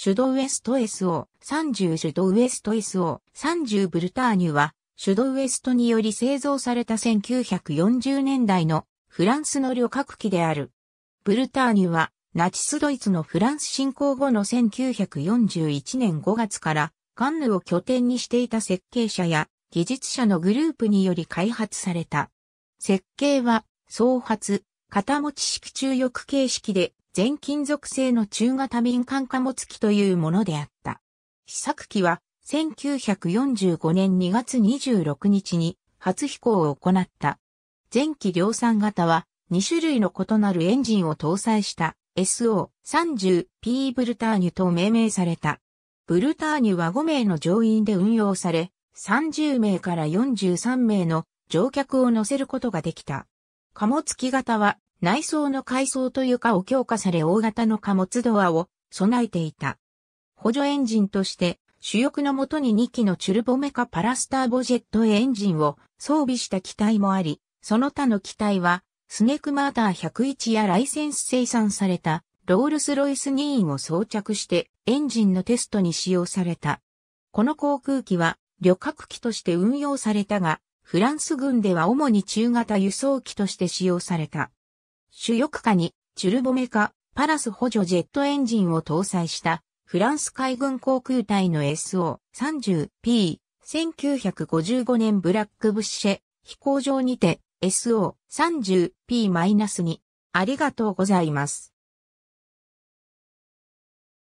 シュドウエスト SO30 シュドウエスト SO30 ブルターニュは、シュドウエストにより製造された1940年代のフランスの旅客機である。ブルターニュは、ナチスドイツのフランス侵攻後の1941年5月から、カンヌを拠点にしていた設計者や技術者のグループにより開発された。設計は、総発、型持ち式中翼形式で、全金属製の中型民間貨物機というものであった。試作機は1945年2月26日に初飛行を行った。前期量産型は2種類の異なるエンジンを搭載した SO30P ブルターニュと命名された。ブルターニュは5名の乗員で運用され、30名から43名の乗客を乗せることができた。貨物機型は内装の改装と床を強化され大型の貨物ドアを備えていた。補助エンジンとして主翼のもとに2機のチュルボメカパラスターボジェットエンジンを装備した機体もあり、その他の機体はスネークマーター101やライセンス生産されたロールスロイス2員を装着してエンジンのテストに使用された。この航空機は旅客機として運用されたが、フランス軍では主に中型輸送機として使用された。主翼下に、チュルボメ化、パラス補助ジェットエンジンを搭載した、フランス海軍航空隊の SO-30P、1955年ブラックブッシェ、飛行場にて、SO-30P-2。ありがとうございます。